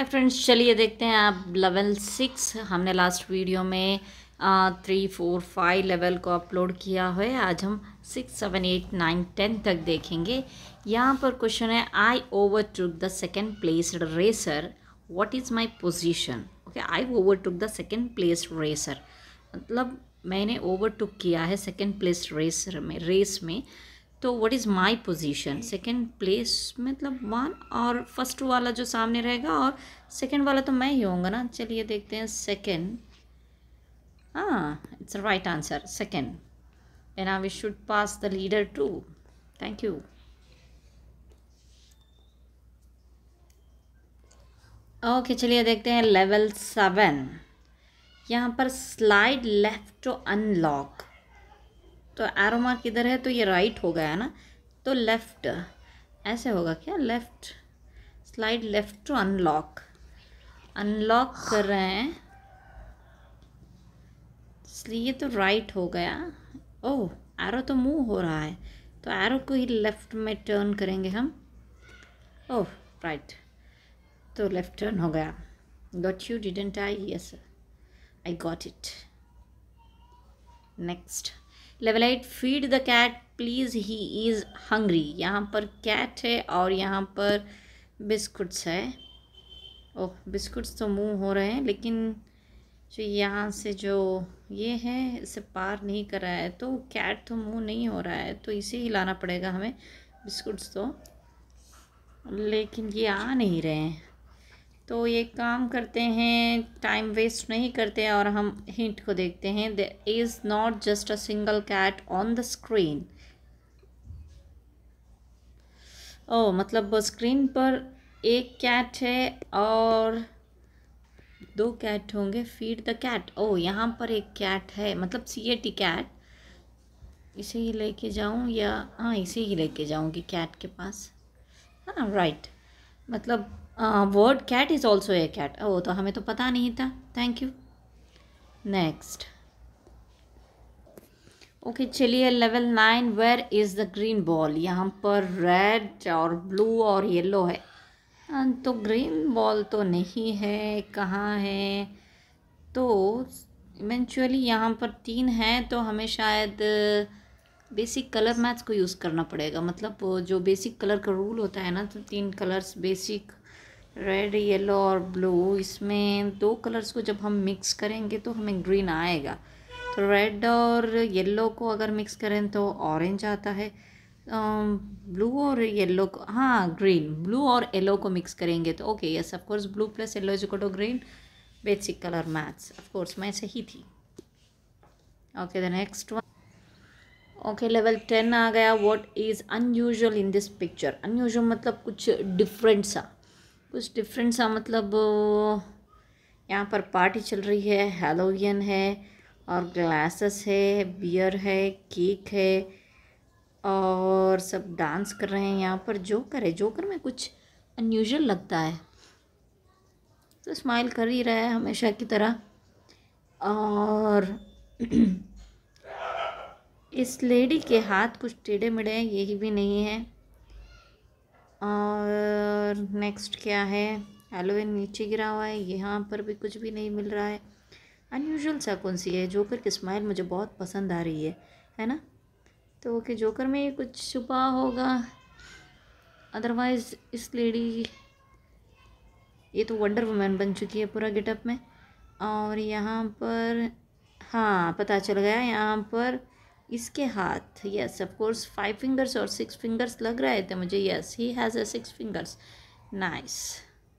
hi friends चलिए देखते हैं आप लेवल सिक्स हमने लास्ट वीडियो में थ्री फोर फाइव लेवल को अपलोड किया है आज हम six seven eight nine ten तक देखेंगे यहाँ पर क्वेश्चन है I overtook the second placed racer what is my position okay I overtook the second place racer मतलब मैंने ओवर टुक किया है सेकेंड प्लेस रेसर में रेस में तो what is my position second place मतलब one और first वाला जो सामने रहेगा और सेकंड वाला तो मैं ही होऊंगा ना चलिए देखते हैं सेकंड हाँ it's right answer second and I we should pass the leader too thank you okay चलिए देखते हैं लेवल सेवन यहाँ पर स्लाइड लेफ्ट टू अनलॉक तो एरो मार्क इधर है तो ये राइट हो गया ना तो लेफ़्ट ऐसे होगा क्या left slide left to unlock unlock कर रहे हैं इसलिए तो राइट हो गया ओह एरो तो मूव हो रहा है तो एरो को ही लेफ़्ट में टर्न करेंगे हम ओह राइट तो लेफ़्ट टर्न हो गया got you didn't I yes I got it next level eight feed the cat please he is hungry यहाँ पर कैट है और यहाँ पर बिस्कुट्स है ओह बिस्कुट्स तो मुँह हो रहे हैं लेकिन जो यहाँ से जो ये है इसे पार नहीं कर रहा है तो कैट तो मुँह नहीं हो रहा है तो इसे ही लाना पड़ेगा हमें बिस्कुट्स तो लेकिन ये आ नहीं रहे हैं तो ये काम करते हैं टाइम वेस्ट नहीं करते और हम हिंट को देखते हैं the is not just a single cat on the screen oh मतलब स्क्रीन पर एक कैट है और दो कैट होंगे फीड द कैट ओ यहाँ पर एक कैट है मतलब सी ए टी कैट इसे ही लेके जाऊँ या हाँ इसे ही लेके जाऊँगी कैट के पास हाँ राइट मतलब word cat is also a cat oh तो हमें तो पता नहीं था थैंक यू नेक्स्ट ओके चलिए level nine where is the green ball यहाँ पर रेड और ब्लू और येलो है हाँ, तो ग्रीन बॉल तो नहीं है कहाँ है तो इवेंचुअली यहाँ पर तीन हैं तो हमें शायद बेसिक कलर मैथ्स को यूज़ करना पड़ेगा मतलब uh, जो बेसिक कलर का रूल होता है ना तो तीन कलर्स बेसिक रेड येलो और ब्लू इसमें दो कलर्स को जब हम मिक्स करेंगे तो हमें ग्रीन आएगा तो रेड और येलो को अगर मिक्स करें तो ऑरेंज आता है ब्लू और येलो को हाँ ग्रीन ब्लू और येलो को मिक्स करेंगे तो okay yes of course blue plus yellow is to green basic colour maths of course मैं सही थी okay the next one okay level ten आ गया what is unusual in this picture unusual मतलब कुछ डिफरेंट सा कुछ डिफरेंट सा मतलब यहाँ पर पार्टी चल रही है हेलोवियन है और ग्लासेस है बियर है केक है और सब डांस कर रहे हैं यहाँ पर जोकर है जोकर में कुछ अनयूजल लगता है तो स्माइल कर ही रहा है हमेशा की तरह और इस लेडी के हाथ कुछ टेढ़े मेढ़े हैं यही भी नहीं है और और नेक्स्ट क्या है एलोवेन नीचे गिरा हुआ है यहाँ पर भी कुछ भी नहीं मिल रहा है अनयूजल सा कौन सी है जोकर की स्माइल मुझे बहुत पसंद आ रही है है ना तो ओके जोकर में कुछ छुपा होगा अदरवाइज़ इस लेडी ये तो वंडर वुमेन बन चुकी है पूरा गेटअप में और यहाँ पर हाँ पता चल गया यहाँ पर इसके हाथ yes of course five fingers और सिक्स फिंगर्स लग रहे थे मुझे yes he has a six fingers nice